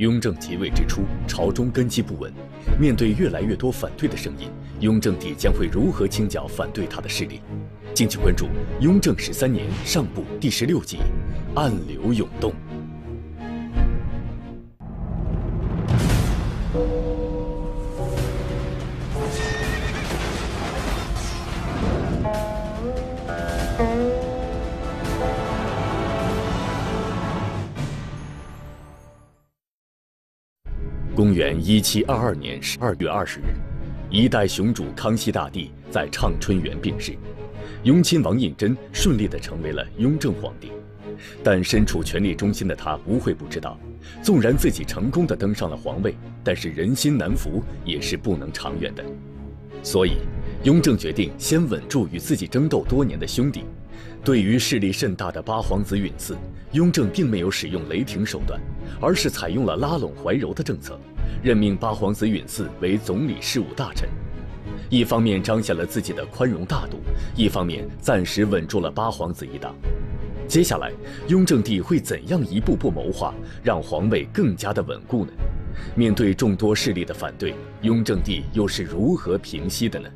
雍正即位之初，朝中根基不稳，面对越来越多反对的声音，雍正帝将会如何清剿反对他的势力？敬请关注《雍正十三年上部》第十六集，《暗流涌动》。一七二二年十二月二十日，一代雄主康熙大帝在畅春园病逝，雍亲王胤禛顺利的成为了雍正皇帝。但身处权力中心的他不会不知道，纵然自己成功的登上了皇位，但是人心难服也是不能长远的。所以，雍正决定先稳住与自己争斗多年的兄弟。对于势力甚大的八皇子允祀，雍正并没有使用雷霆手段，而是采用了拉拢怀柔的政策，任命八皇子允祀为总理事务大臣，一方面彰显了自己的宽容大度，一方面暂时稳住了八皇子一党。接下来，雍正帝会怎样一步步谋划，让皇位更加的稳固呢？面对众多势力的反对，雍正帝又是如何平息的呢？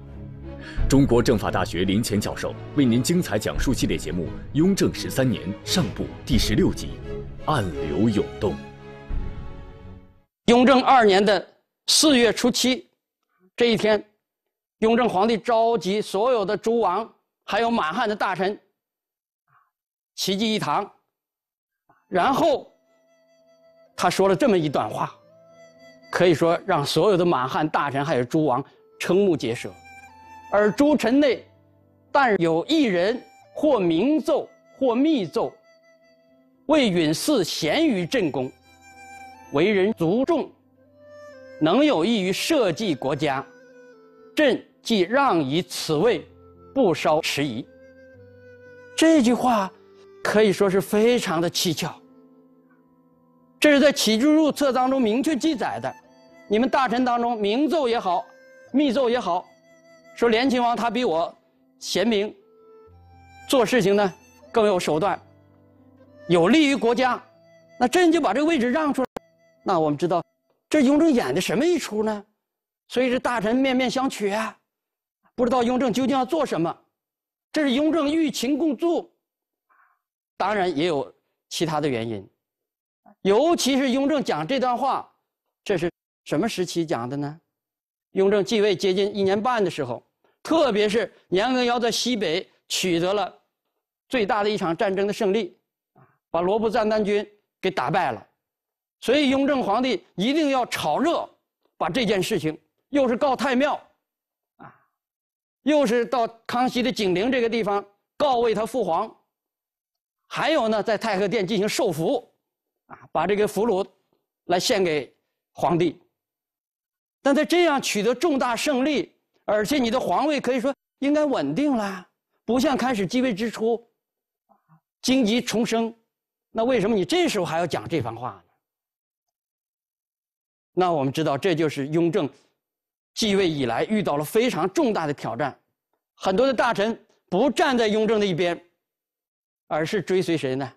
中国政法大学林前教授为您精彩讲述系列节目《雍正十三年上部》第十六集《暗流涌动》。雍正二年的四月初七，这一天，雍正皇帝召集所有的诸王，还有满汉的大臣，齐聚一堂。然后，他说了这么一段话，可以说让所有的满汉大臣还有诸王瞠目结舌。而诸臣内，但有一人或明奏或密奏，谓允嗣贤于朕公，为人足众，能有益于社稷国家，朕即让以此位，不稍迟疑。这句话可以说是非常的蹊跷。这是在起居入册当中明确记载的，你们大臣当中明奏也好，密奏也好。说连亲王他比我贤明，做事情呢更有手段，有利于国家，那朕就把这个位置让出来。那我们知道，这雍正演的什么一出呢？所以这大臣面面相觑啊，不知道雍正究竟要做什么。这是雍正欲擒故纵，当然也有其他的原因。尤其是雍正讲这段话，这是什么时期讲的呢？雍正继位接近一年半的时候，特别是年羹尧在西北取得了最大的一场战争的胜利，啊，把罗布藏丹军给打败了，所以雍正皇帝一定要炒热，把这件事情，又是告太庙，啊，又是到康熙的景陵这个地方告慰他父皇，还有呢，在太和殿进行受俘，啊，把这个俘虏来献给皇帝。但在这样取得重大胜利，而且你的皇位可以说应该稳定了，不像开始继位之初，荆棘重生，那为什么你这时候还要讲这番话呢？那我们知道，这就是雍正继位以来遇到了非常重大的挑战，很多的大臣不站在雍正的一边，而是追随谁呢？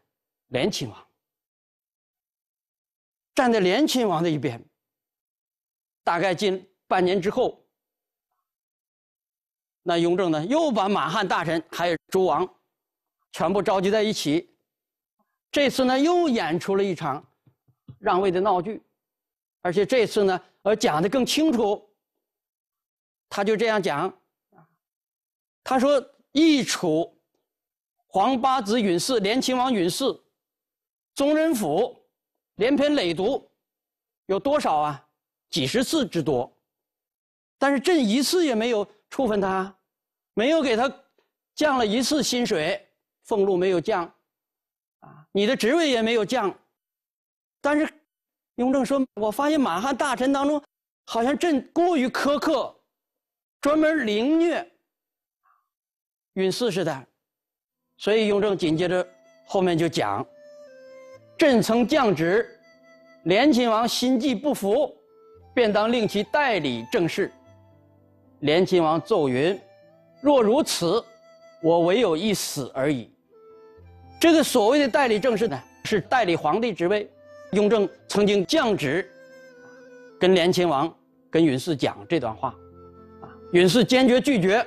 连亲王，站在连亲王的一边。大概近半年之后，那雍正呢又把满汉大臣还有诸王，全部召集在一起，这次呢又演出了一场让位的闹剧，而且这次呢呃讲的更清楚。他就这样讲他说易楚。皇八子允嗣、连亲王允嗣、宗人府，连篇累牍，有多少啊？几十次之多，但是朕一次也没有处分他，没有给他降了一次薪水，俸禄没有降，啊，你的职位也没有降，但是雍正说：“我发现满汉大臣当中，好像朕过于苛刻，专门凌虐允祀似的。”所以雍正紧接着后面就讲：“朕曾降职，连亲王心计不服。”便当令其代理政事。连亲王奏云：“若如此，我唯有一死而已。”这个所谓的代理政事呢，是代理皇帝职位。雍正曾经降旨，跟连亲王、跟允祀讲这段话，啊，允祀坚决拒绝，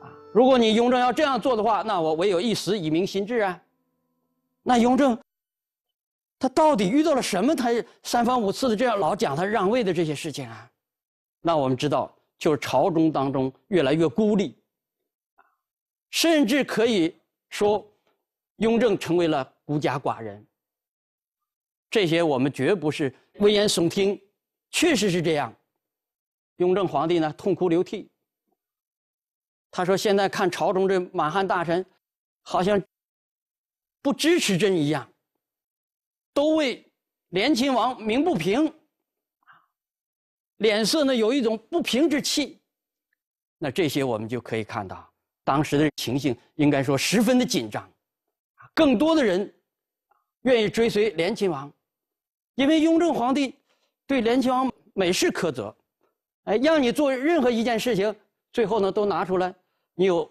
啊，如果你雍正要这样做的话，那我唯有一死以明心志啊。那雍正。他到底遇到了什么？他三番五次的这样老讲他让位的这些事情啊，那我们知道，就是朝中当中越来越孤立，甚至可以说，雍正成为了孤家寡人。这些我们绝不是危言耸听，确实是这样。雍正皇帝呢痛哭流涕，他说：“现在看朝中这满汉大臣，好像不支持朕一样。”都为连亲王鸣不平，脸色呢有一种不平之气，那这些我们就可以看到当时的情形，应该说十分的紧张，更多的人，愿意追随连亲王，因为雍正皇帝对连亲王每事苛责，哎，让你做任何一件事情，最后呢都拿出来，你有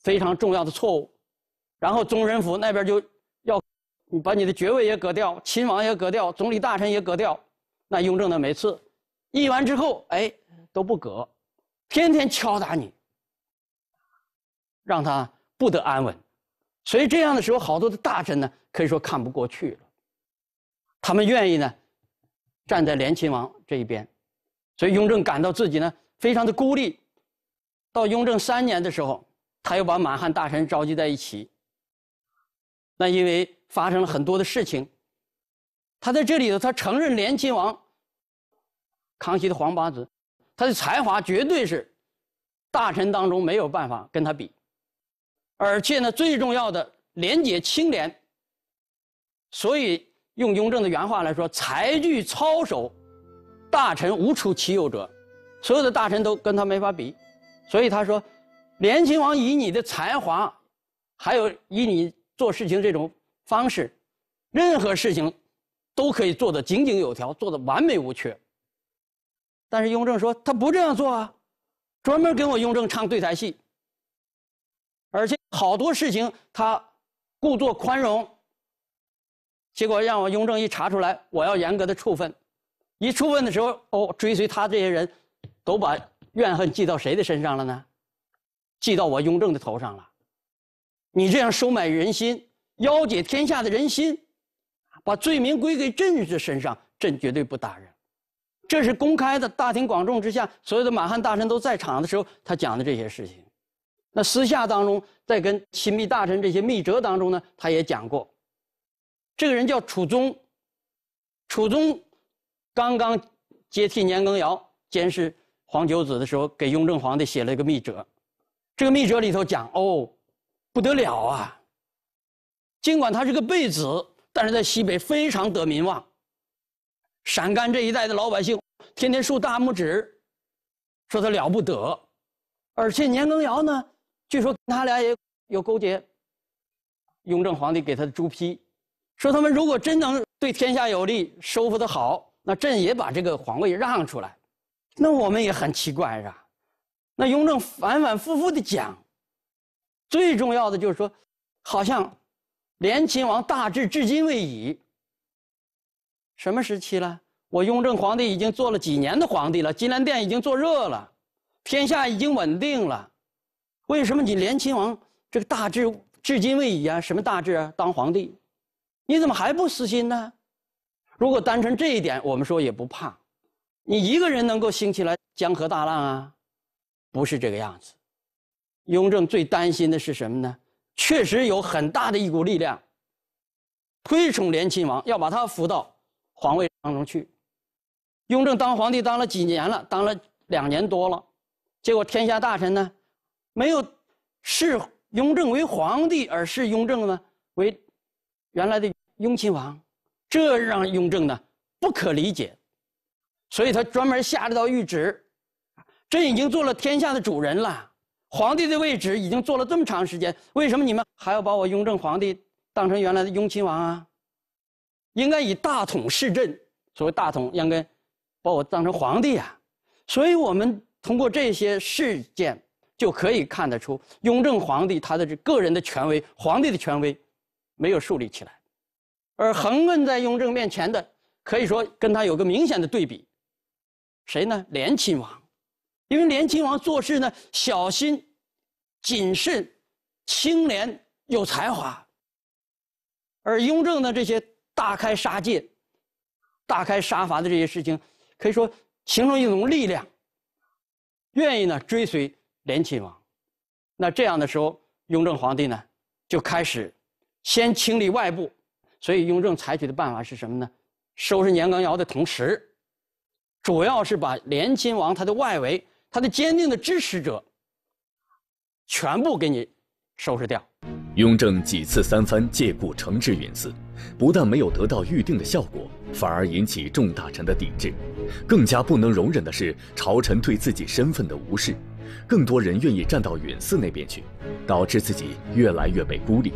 非常重要的错误，然后宗人府那边就要。把你的爵位也革掉，亲王也革掉，总理大臣也革掉，那雍正呢？每次议完之后，哎，都不革，天天敲打你，让他不得安稳。所以这样的时候，好多的大臣呢，可以说看不过去了，他们愿意呢，站在连亲王这一边。所以雍正感到自己呢，非常的孤立。到雍正三年的时候，他又把满汉大臣召集在一起。那因为发生了很多的事情，他在这里头，他承认廉亲王，康熙的皇八子，他的才华绝对是大臣当中没有办法跟他比，而且呢，最重要的廉洁清廉。所以用雍正的原话来说，才具操守，大臣无出其右者，所有的大臣都跟他没法比，所以他说，廉亲王以你的才华，还有以你。做事情这种方式，任何事情都可以做得井井有条，做得完美无缺。但是雍正说他不这样做啊，专门跟我雍正唱对台戏。而且好多事情他故作宽容，结果让我雍正一查出来，我要严格的处分。一处分的时候，哦，追随他这些人，都把怨恨记到谁的身上了呢？记到我雍正的头上了。你这样收买人心，妖解天下的人心，把罪名归给朕的身上，朕绝对不打人。这是公开的大庭广众之下，所有的满汉大臣都在场的时候，他讲的这些事情。那私下当中，在跟亲密大臣这些密折当中呢，他也讲过。这个人叫楚宗，楚宗刚刚接替年羹尧监视皇九子的时候，给雍正皇帝写了一个密折。这个密折里头讲哦。不得了啊！尽管他是个贝子，但是在西北非常得民望。陕甘这一带的老百姓天天竖大拇指，说他了不得。而且年羹尧呢，据说他俩也有勾结。雍正皇帝给他的朱批说：“他们如果真能对天下有利，收复的好，那朕也把这个皇位让出来。”那我们也很奇怪吧？那雍正反反复复地讲。最重要的就是说，好像连亲王大志至今未已。什么时期了？我雍正皇帝已经做了几年的皇帝了，金銮殿已经坐热了，天下已经稳定了，为什么你连亲王这个大志至今未已啊？什么大志啊？当皇帝，你怎么还不死心呢？如果单纯这一点，我们说也不怕，你一个人能够兴起来江河大浪啊？不是这个样子。雍正最担心的是什么呢？确实有很大的一股力量推崇连亲王，要把他扶到皇位当中去。雍正当皇帝当了几年了，当了两年多了，结果天下大臣呢，没有视雍正为皇帝，而视雍正呢为原来的雍亲王，这让雍正呢不可理解，所以他专门下了道谕旨：，朕已经做了天下的主人了。皇帝的位置已经坐了这么长时间，为什么你们还要把我雍正皇帝当成原来的雍亲王啊？应该以大统世朕，所谓大统应该把我当成皇帝啊。所以我们通过这些事件就可以看得出，雍正皇帝他的这个人的权威，皇帝的权威没有树立起来，而横亘在雍正面前的，可以说跟他有个明显的对比，谁呢？连亲王。因为连亲王做事呢小心、谨慎、清廉、有才华，而雍正呢这些大开杀戒、大开杀伐的这些事情，可以说形成一种力量，愿意呢追随连亲王。那这样的时候，雍正皇帝呢就开始先清理外部，所以雍正采取的办法是什么呢？收拾年羹尧的同时，主要是把连亲王他的外围。他的坚定的支持者全部给你收拾掉。雍正几次三番借故惩治允祀，不但没有得到预定的效果，反而引起众大臣的抵制。更加不能容忍的是朝臣对自己身份的无视，更多人愿意站到允祀那边去，导致自己越来越被孤立。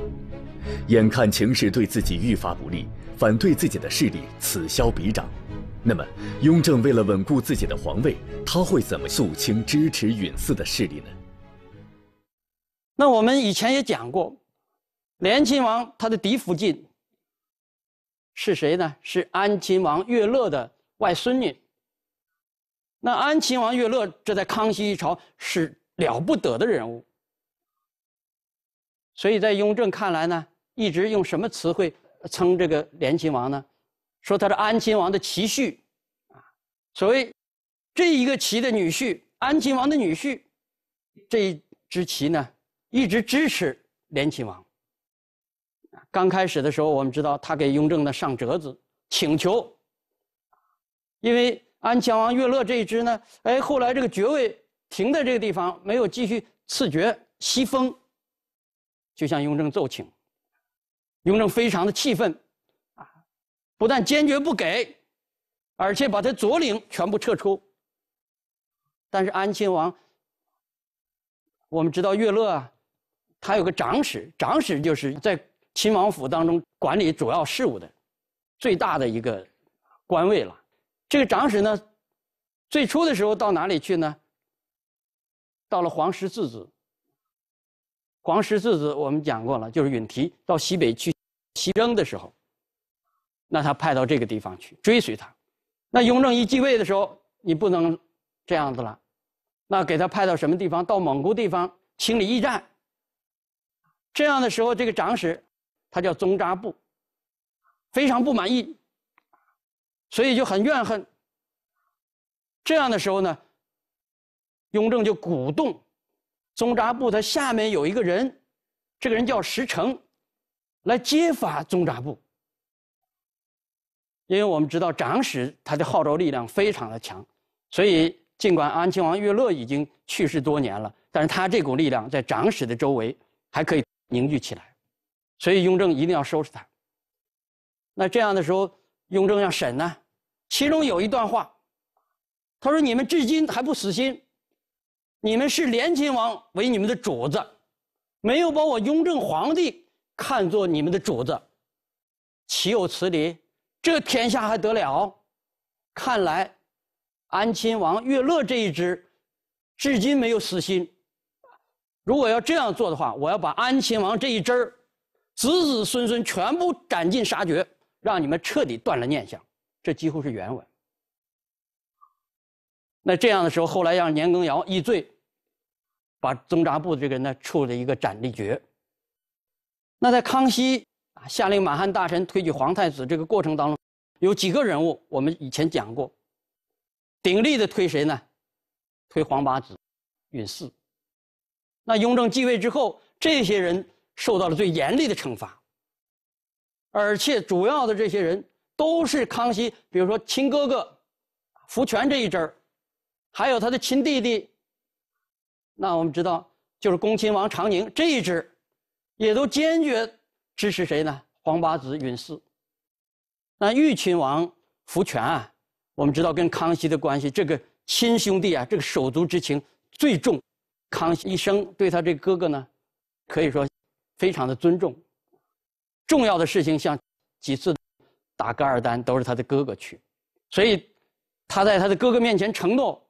眼看情势对自己愈发不利，反对自己的势力此消彼长。那么，雍正为了稳固自己的皇位，他会怎么肃清支持允祀的势力呢？那我们以前也讲过，连亲王他的嫡福晋是谁呢？是安亲王岳乐的外孙女。那安亲王岳乐，这在康熙一朝是了不得的人物，所以在雍正看来呢，一直用什么词汇称这个连亲王呢？说他是安亲王的妻婿，啊，所谓这一个旗的女婿，安亲王的女婿，这一支旗呢一直支持连亲王。刚开始的时候，我们知道他给雍正呢上折子，请求，因为安亲王悦乐这一支呢，哎，后来这个爵位停在这个地方，没有继续赐爵西封，就向雍正奏请，雍正非常的气愤。不但坚决不给，而且把他左领全部撤出。但是安亲王，我们知道岳乐啊，他有个长史，长史就是在亲王府当中管理主要事务的，最大的一个官位了。这个长史呢，最初的时候到哪里去呢？到了皇十四子。皇十四子我们讲过了，就是允提到西北去西征的时候。那他派到这个地方去追随他，那雍正一继位的时候，你不能这样子了，那给他派到什么地方？到蒙古地方清理驿站。这样的时候，这个长史他叫宗扎布，非常不满意，所以就很怨恨。这样的时候呢，雍正就鼓动宗扎布，他下面有一个人，这个人叫石成，来揭发宗扎布。因为我们知道长史他的号召力量非常的强，所以尽管安亲王岳乐已经去世多年了，但是他这股力量在长史的周围还可以凝聚起来，所以雍正一定要收拾他。那这样的时候，雍正要审呢，其中有一段话，他说：“你们至今还不死心，你们视连亲王为你们的主子，没有把我雍正皇帝看作你们的主子，岂有此理？”这天下还得了？看来安亲王岳乐这一支，至今没有死心。如果要这样做的话，我要把安亲王这一支儿，子子孙孙全部斩尽杀绝，让你们彻底断了念想。这几乎是原文。那这样的时候，后来让年羹尧议罪，把宗扎布这个人呢，处了一个斩立决。那在康熙。下令满汉大臣推举皇太子，这个过程当中，有几个人物我们以前讲过，鼎力的推谁呢？推皇八子允嗣。那雍正继位之后，这些人受到了最严厉的惩罚。而且主要的这些人都是康熙，比如说亲哥哥福全这一支儿，还有他的亲弟弟。那我们知道，就是恭亲王长宁这一支，也都坚决。支持谁呢？皇八子允祀。那豫亲王福全啊，我们知道跟康熙的关系，这个亲兄弟啊，这个手足之情最重。康熙一生对他这哥哥呢，可以说非常的尊重。重要的事情像几次打噶尔丹，都是他的哥哥去，所以他在他的哥哥面前承诺：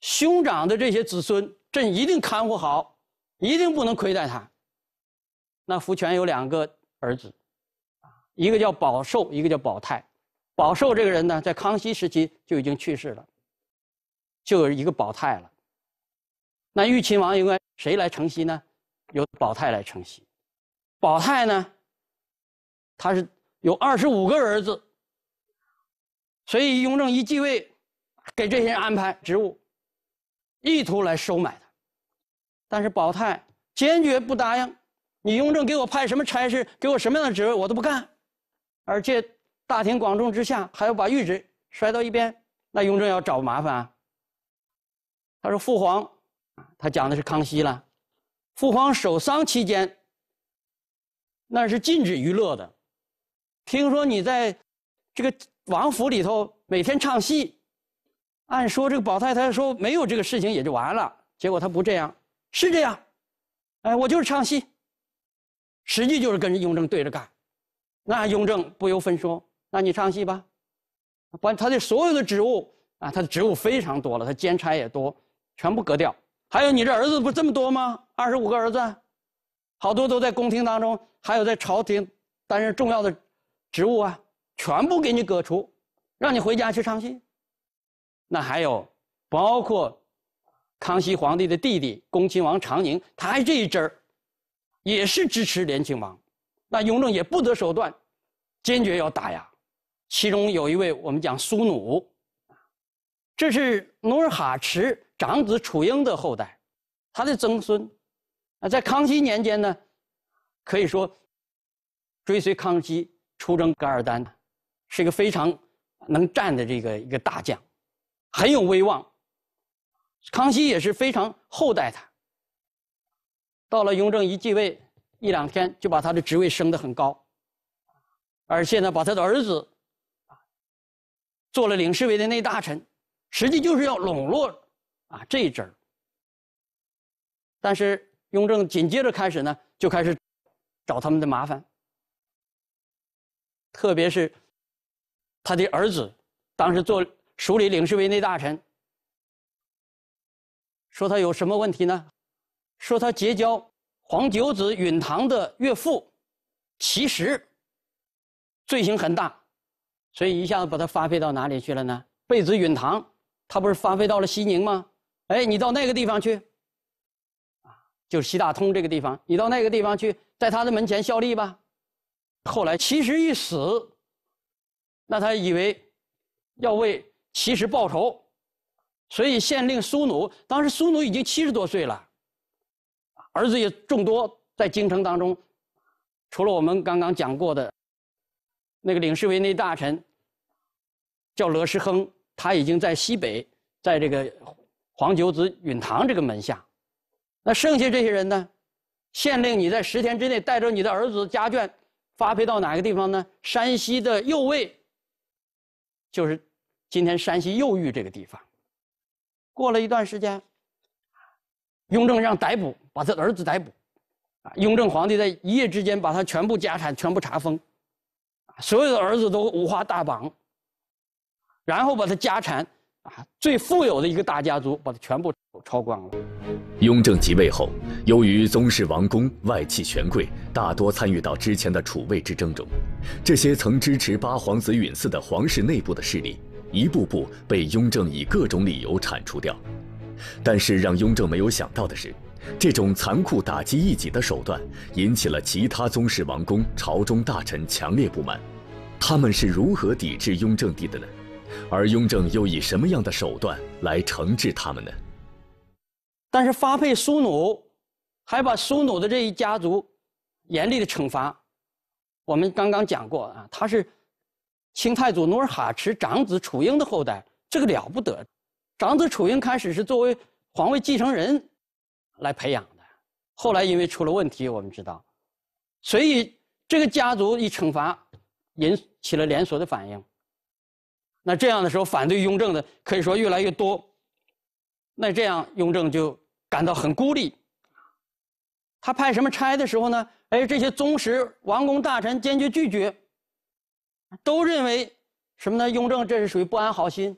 兄长的这些子孙，朕一定看护好，一定不能亏待他。那福全有两个儿子，啊，一个叫保寿，一个叫保泰。保寿这个人呢，在康熙时期就已经去世了，就有一个保泰了。那裕亲王应该谁来承袭呢？由保泰来承袭。保泰呢，他是有二十五个儿子，所以雍正一继位，给这些人安排职务，意图来收买他，但是保泰坚决不答应。你雍正给我派什么差事，给我什么样的职位，我都不干，而且大庭广众之下还要把谕旨摔到一边，那雍正要找麻烦啊。他说：“父皇，他讲的是康熙了，父皇守丧期间那是禁止娱乐的，听说你在这个王府里头每天唱戏，按说这个宝太太说没有这个事情也就完了，结果他不这样，是这样，哎，我就是唱戏。”实际就是跟雍正对着干，那雍正不由分说，那你唱戏吧，把他的所有的职务啊，他的职务非常多了，他监差也多，全部革掉。还有你这儿子不这么多吗？二十五个儿子，好多都在宫廷当中，还有在朝廷担任重要的职务啊，全部给你革除，让你回家去唱戏。那还有，包括康熙皇帝的弟弟恭亲王长宁，他还这一支儿。也是支持连亲王，那雍正也不择手段，坚决要打压。其中有一位，我们讲苏努，这是努尔哈赤长子楚英的后代，他的曾孙啊，在康熙年间呢，可以说追随康熙出征噶尔丹，是一个非常能战的这个一个大将，很有威望。康熙也是非常厚待他。到了雍正一继位，一两天就把他的职位升得很高，而且呢，把他的儿子，啊，做了领侍卫的内大臣，实际就是要笼络，啊，这一支儿。但是雍正紧接着开始呢，就开始找他们的麻烦，特别是他的儿子，当时做署理领侍卫内大臣，说他有什么问题呢？说他结交。黄九子允堂的岳父，其实罪行很大，所以一下子把他发配到哪里去了呢？贝子允堂，他不是发配到了西宁吗？哎，你到那个地方去，啊，就是西大通这个地方，你到那个地方去，在他的门前效力吧。后来其实一死，那他以为要为其实报仇，所以县令苏努，当时苏努已经七十多岁了。儿子也众多，在京城当中，除了我们刚刚讲过的那个领侍卫内大臣叫罗世亨，他已经在西北，在这个皇九子允堂这个门下。那剩下这些人呢？县令，你在十天之内带着你的儿子家眷发配到哪个地方呢？山西的右卫，就是今天山西右玉这个地方。过了一段时间。雍正让逮捕，把他儿子逮捕，啊！雍正皇帝在一夜之间把他全部家产全部查封，啊，所有的儿子都五花大绑，然后把他家产，啊，最富有的一个大家族把他全部抄光了。雍正即位后，由于宗室王公、外戚权贵大多参与到之前的储位之争中，这些曾支持八皇子允祀的皇室内部的势力，一步步被雍正以各种理由铲除掉。但是让雍正没有想到的是，这种残酷打击异己的手段引起了其他宗室王公、朝中大臣强烈不满。他们是如何抵制雍正帝的呢？而雍正又以什么样的手段来惩治他们呢？但是发配苏努，还把苏努的这一家族严厉的惩罚。我们刚刚讲过啊，他是清太祖努尔哈赤长子楚英的后代，这个了不得。长子储英开始是作为皇位继承人来培养的，后来因为出了问题，我们知道，所以这个家族一惩罚，引起了连锁的反应。那这样的时候，反对雍正的可以说越来越多。那这样，雍正就感到很孤立。他派什么差的时候呢？哎，这些宗室、王公大臣坚决拒绝，都认为什么呢？雍正这是属于不安好心。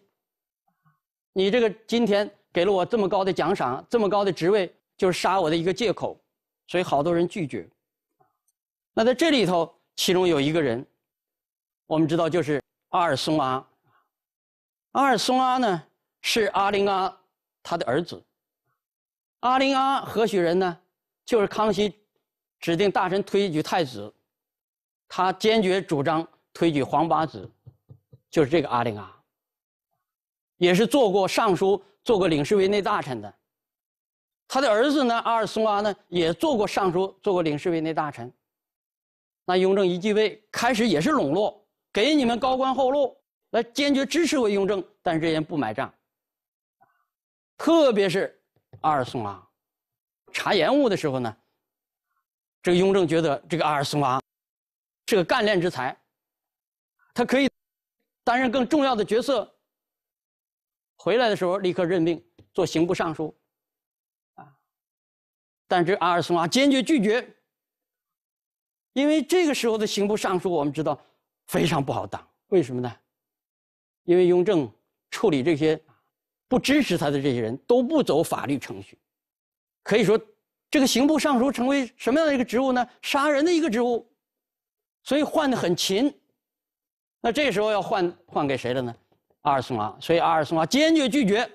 你这个今天给了我这么高的奖赏，这么高的职位，就是杀我的一个借口，所以好多人拒绝。那在这里头，其中有一个人，我们知道就是阿尔松阿。阿尔松阿呢是阿灵阿他的儿子。阿灵阿何许人呢？就是康熙指定大臣推举太子，他坚决主张推举皇八子，就是这个阿灵阿。也是做过尚书、做过领事卫内大臣的。他的儿子呢，阿尔松阿呢，也做过尚书、做过领事卫内大臣。那雍正一继位，开始也是笼络，给你们高官厚禄，来坚决支持我雍正。但是这人不买账，特别是阿尔松阿查延误的时候呢，这个雍正觉得这个阿尔松阿是个干练之才，他可以担任更重要的角色。回来的时候，立刻任命做刑部尚书，啊，但是阿尔松啊坚决拒绝。因为这个时候的刑部尚书，我们知道非常不好当，为什么呢？因为雍正处理这些不支持他的这些人都不走法律程序，可以说这个刑部尚书成为什么样的一个职务呢？杀人的一个职务，所以换的很勤。那这时候要换换给谁了呢？阿尔松阿，所以阿尔松阿坚决拒绝。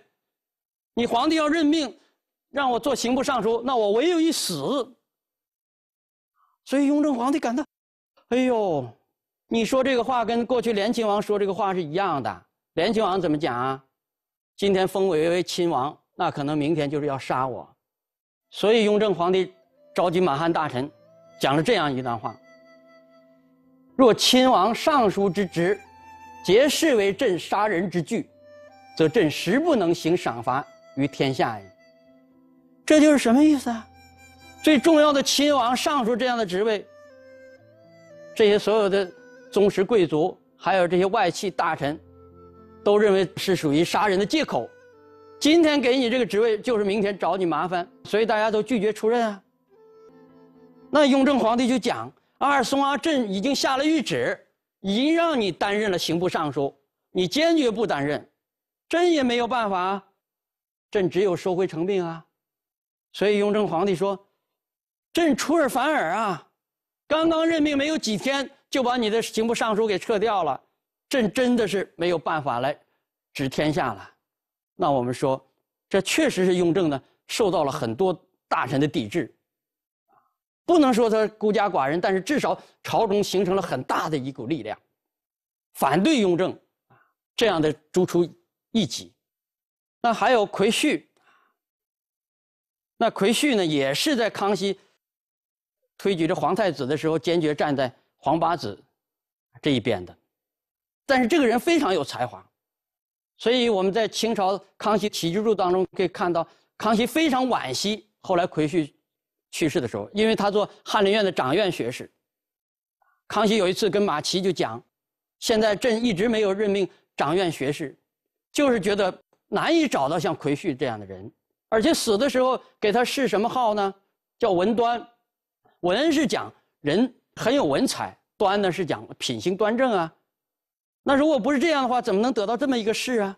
你皇帝要任命，让我做刑部尚书，那我唯有一死。所以雍正皇帝感到，哎呦，你说这个话跟过去连亲王说这个话是一样的。连亲王怎么讲啊？今天封我为亲王，那可能明天就是要杀我。所以雍正皇帝召集满汉大臣，讲了这样一段话：若亲王尚书之职。皆视为朕杀人之具，则朕实不能行赏罚于天下矣。这就是什么意思啊？最重要的亲王尚书这样的职位，这些所有的宗室贵族，还有这些外戚大臣，都认为是属于杀人的借口。今天给你这个职位，就是明天找你麻烦，所以大家都拒绝出任啊。那雍正皇帝就讲，阿尔松阿，朕已经下了谕旨。已让你担任了刑部尚书，你坚决不担任，朕也没有办法，朕只有收回成命啊。所以雍正皇帝说：“朕出尔反尔啊，刚刚任命没有几天就把你的刑部尚书给撤掉了，朕真的是没有办法来治天下了。”那我们说，这确实是雍正呢受到了很多大臣的抵制。不能说他孤家寡人，但是至少朝中形成了很大的一股力量，反对雍正啊这样的诸出异己。那还有奎叙，那奎叙呢，也是在康熙推举着皇太子的时候，坚决站在皇八子这一边的。但是这个人非常有才华，所以我们在清朝康熙起居注当中可以看到，康熙非常惋惜后来奎叙。去世的时候，因为他做翰林院的长院学士，康熙有一次跟马齐就讲，现在朕一直没有任命长院学士，就是觉得难以找到像奎旭这样的人，而且死的时候给他谥什么号呢？叫文端，文是讲人很有文采，端呢是讲品行端正啊。那如果不是这样的话，怎么能得到这么一个谥啊？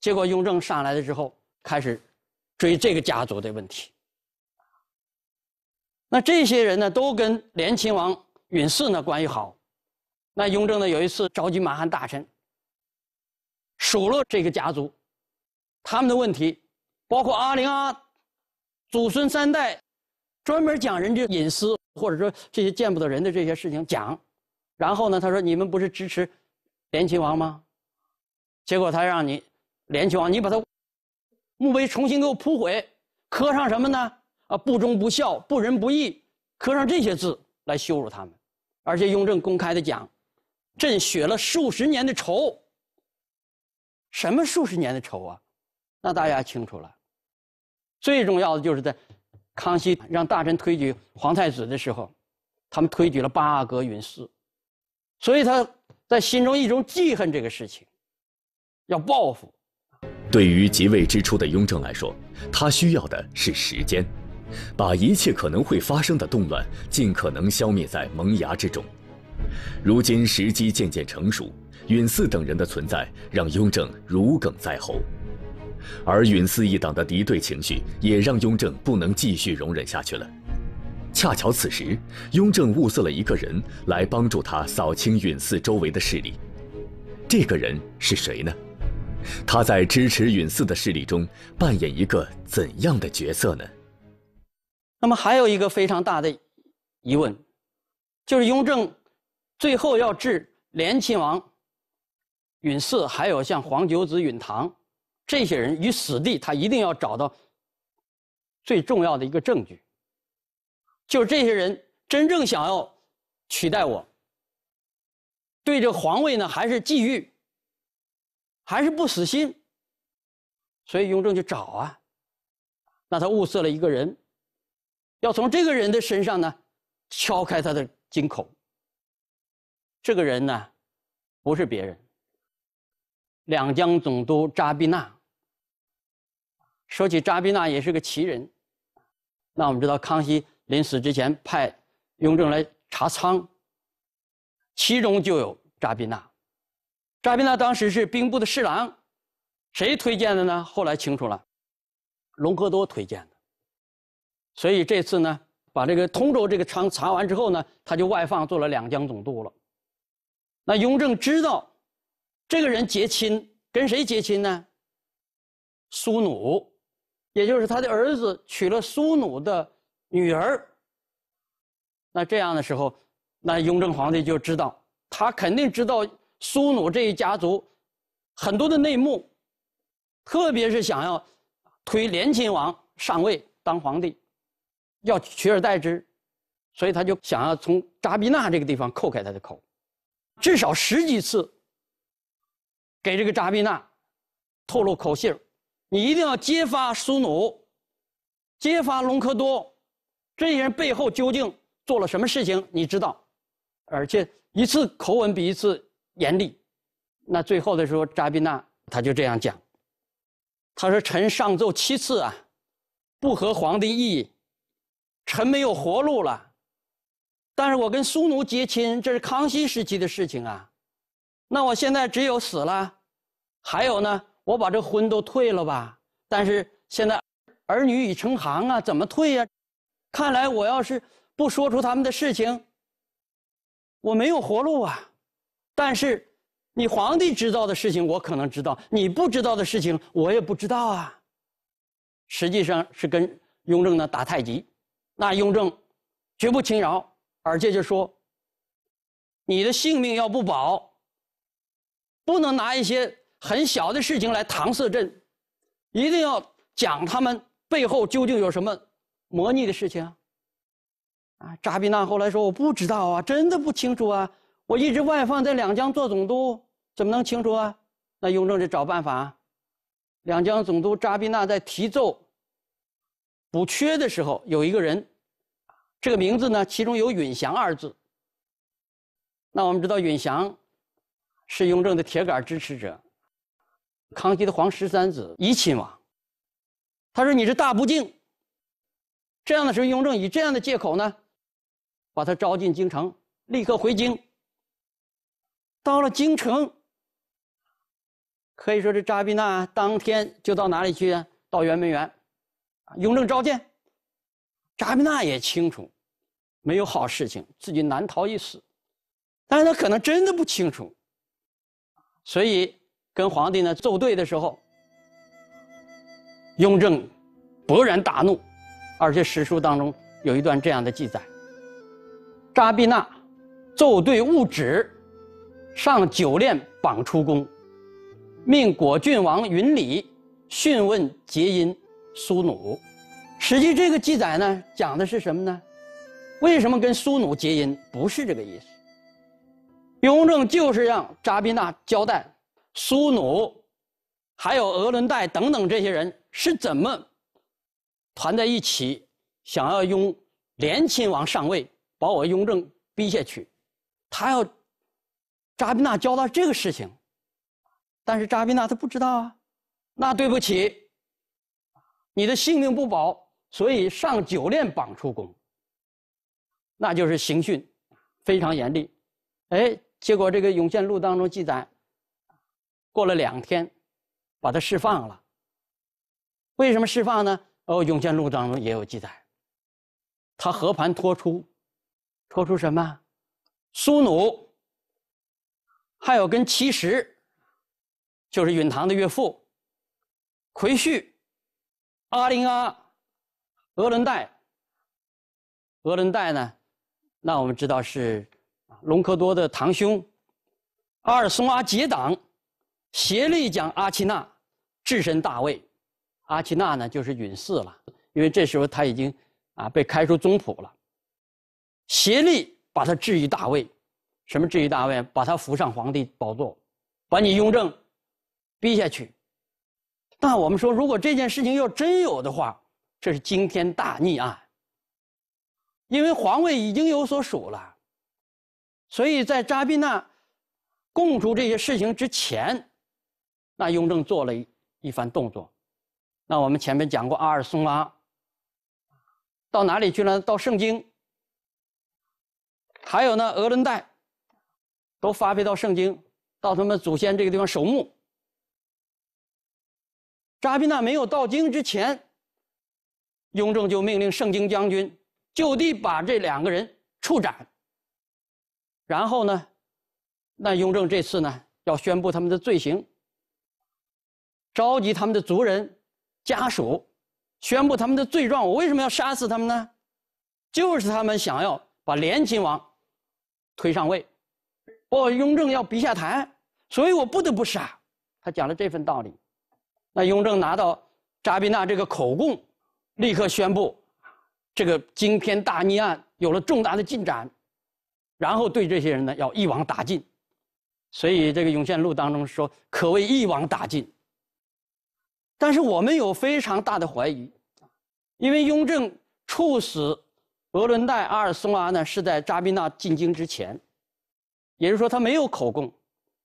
结果雍正上来了之后，开始追这个家族的问题。那这些人呢，都跟连亲王允祀呢关系好。那雍正呢有一次召集满汉大臣，数落这个家族，他们的问题，包括阿灵阿，祖孙三代，专门讲人家隐私，或者说这些见不得人的这些事情讲。然后呢，他说你们不是支持连亲王吗？结果他让你连亲王，你把他墓碑重新给我铺毁，刻上什么呢？啊，不忠不孝，不仁不义，刻上这些字来羞辱他们。而且雍正公开的讲，朕雪了数十年的仇。什么数十年的仇啊？那大家清楚了。最重要的就是在康熙让大臣推举皇太子的时候，他们推举了八阿哥允祀，所以他在心中一直记恨这个事情，要报复。对于即位之初的雍正来说，他需要的是时间。把一切可能会发生的动乱尽可能消灭在萌芽之中。如今时机渐渐成熟，允祀等人的存在让雍正如鲠在喉，而允祀一党的敌对情绪也让雍正不能继续容忍下去了。恰巧此时，雍正物色了一个人来帮助他扫清允祀周围的势力。这个人是谁呢？他在支持允祀的势力中扮演一个怎样的角色呢？那么还有一个非常大的疑问，就是雍正最后要治连亲王允祀，还有像皇九子允唐这些人于死地，他一定要找到最重要的一个证据，就是这些人真正想要取代我，对这皇位呢还是觊觎，还是不死心，所以雍正就找啊，那他物色了一个人。要从这个人的身上呢，敲开他的金口。这个人呢，不是别人，两江总督扎必纳。说起扎必纳也是个奇人。那我们知道，康熙临死之前派雍正来查仓，其中就有扎必纳。扎必纳当时是兵部的侍郎，谁推荐的呢？后来清楚了，隆科多推荐的。所以这次呢，把这个通州这个仓查完之后呢，他就外放做了两江总督了。那雍正知道，这个人结亲跟谁结亲呢？苏努，也就是他的儿子娶了苏努的女儿。那这样的时候，那雍正皇帝就知道，他肯定知道苏努这一家族很多的内幕，特别是想要推连亲王上位当皇帝。要取而代之，所以他就想要从扎比纳这个地方扣开他的口，至少十几次。给这个扎比纳透露口信你一定要揭发苏努，揭发隆科多，这些人背后究竟做了什么事情？你知道，而且一次口吻比一次严厉。那最后的时候，扎比纳他就这样讲，他说：“臣上奏七次啊，不合皇帝意。”臣没有活路了，但是我跟苏奴结亲，这是康熙时期的事情啊。那我现在只有死了，还有呢，我把这婚都退了吧。但是现在儿女已成行啊，怎么退呀？看来我要是不说出他们的事情，我没有活路啊。但是你皇帝知道的事情，我可能知道；你不知道的事情，我也不知道啊。实际上是跟雍正呢打太极。那雍正绝不轻饶，而且就说：“你的性命要不保，不能拿一些很小的事情来搪塞朕，一定要讲他们背后究竟有什么魔逆的事情啊！”啊，扎比娜后来说：“我不知道啊，真的不清楚啊，我一直外放在两江做总督，怎么能清楚啊？”那雍正就找办法，两江总督扎比娜在提奏补缺的时候，有一个人。这个名字呢，其中有“允祥”二字。那我们知道，允祥是雍正的铁杆支持者，康熙的皇十三子怡亲王。他说：“你是大不敬。”这样的时候，雍正以这样的借口呢，把他招进京城，立刻回京。到了京城，可以说这扎比娜当天就到哪里去？到圆明园，雍正召见。扎布纳也清楚，没有好事情，自己难逃一死。但是他可能真的不清楚，所以跟皇帝呢奏对的时候，雍正勃然大怒，而且史书当中有一段这样的记载：扎比纳奏对误旨，上九链绑出宫，命果郡王允礼讯问结因苏努。实际这个记载呢，讲的是什么呢？为什么跟苏努结姻不是这个意思？雍正就是让扎布纳交代，苏努，还有额伦代等等这些人是怎么团在一起，想要拥连亲王上位，把我雍正逼下去。他要扎布纳交代这个事情，但是扎布纳他不知道啊，那对不起，你的性命不保。所以上九练榜出宫，那就是刑讯，非常严厉。哎，结果这个《涌现录》当中记载，过了两天，把他释放了。为什么释放呢？哦，《涌现录》当中也有记载，他和盘托出，托出什么？苏努，还有跟其实，就是允唐的岳父，奎旭，阿林阿。鄂伦代，鄂伦代呢？那我们知道是隆科多的堂兄，阿尔松阿结党，协力将阿奇娜置身大位。阿奇娜呢，就是陨逝了，因为这时候他已经啊被开除宗谱了。协力把他置于大位，什么置于大位？把他扶上皇帝宝座，把你雍正逼下去。但我们说，如果这件事情要真有的话。这是惊天大逆案，因为皇位已经有所属了，所以在扎滨娜供出这些事情之前，那雍正做了一一番动作。那我们前面讲过，阿尔松拉，到哪里去了？到圣经，还有呢，额伦岱都发配到圣经，到他们祖先这个地方守墓。扎比娜没有到京之前。雍正就命令盛京将军就地把这两个人处斩。然后呢，那雍正这次呢要宣布他们的罪行，召集他们的族人、家属，宣布他们的罪状。我为什么要杀死他们呢？就是他们想要把连亲王推上位，哦，我雍正要逼下台，所以我不得不杀。他讲了这份道理。那雍正拿到扎比纳这个口供。立刻宣布，这个惊天大逆案有了重大的进展，然后对这些人呢要一网打尽，所以这个涌现录当中说可谓一网打尽。但是我们有非常大的怀疑，因为雍正处死额伦岱、阿尔松阿呢是在扎宾纳进京之前，也就是说他没有口供，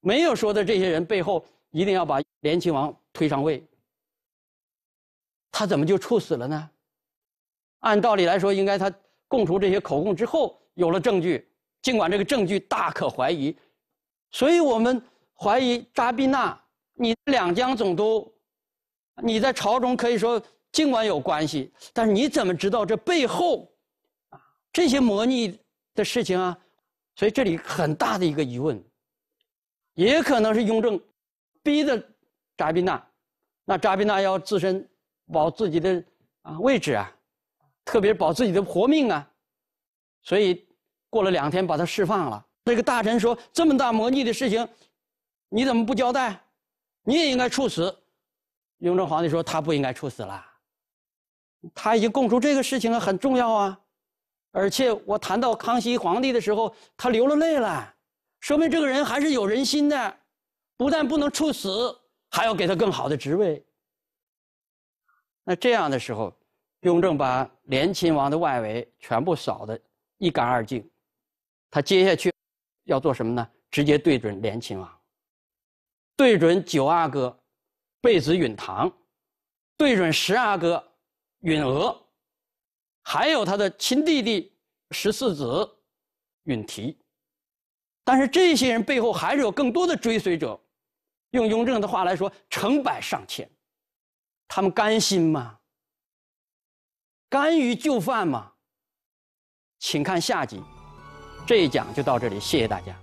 没有说的这些人背后一定要把连亲王推上位。他怎么就处死了呢？按道理来说，应该他供出这些口供之后有了证据，尽管这个证据大可怀疑，所以我们怀疑查必纳，你两江总督，你在朝中可以说尽管有关系，但是你怎么知道这背后，啊这些模拟的事情啊？所以这里很大的一个疑问，也可能是雍正逼的查必纳，那查必纳要自身。保自己的啊位置啊，特别保自己的活命啊，所以过了两天把他释放了。那个大臣说：“这么大魔逆的事情，你怎么不交代？你也应该处死。”雍正皇帝说：“他不应该处死了，他已经供出这个事情啊，很重要啊。而且我谈到康熙皇帝的时候，他流了泪了，说明这个人还是有人心的，不但不能处死，还要给他更好的职位。”那这样的时候，雍正把连亲王的外围全部扫得一干二净，他接下去要做什么呢？直接对准连亲王，对准九阿哥贝子允棠，对准十阿哥允额，还有他的亲弟弟十四子允提。但是这些人背后还是有更多的追随者，用雍正的话来说，成百上千。他们甘心吗？甘于就范吗？请看下集，这一讲就到这里，谢谢大家。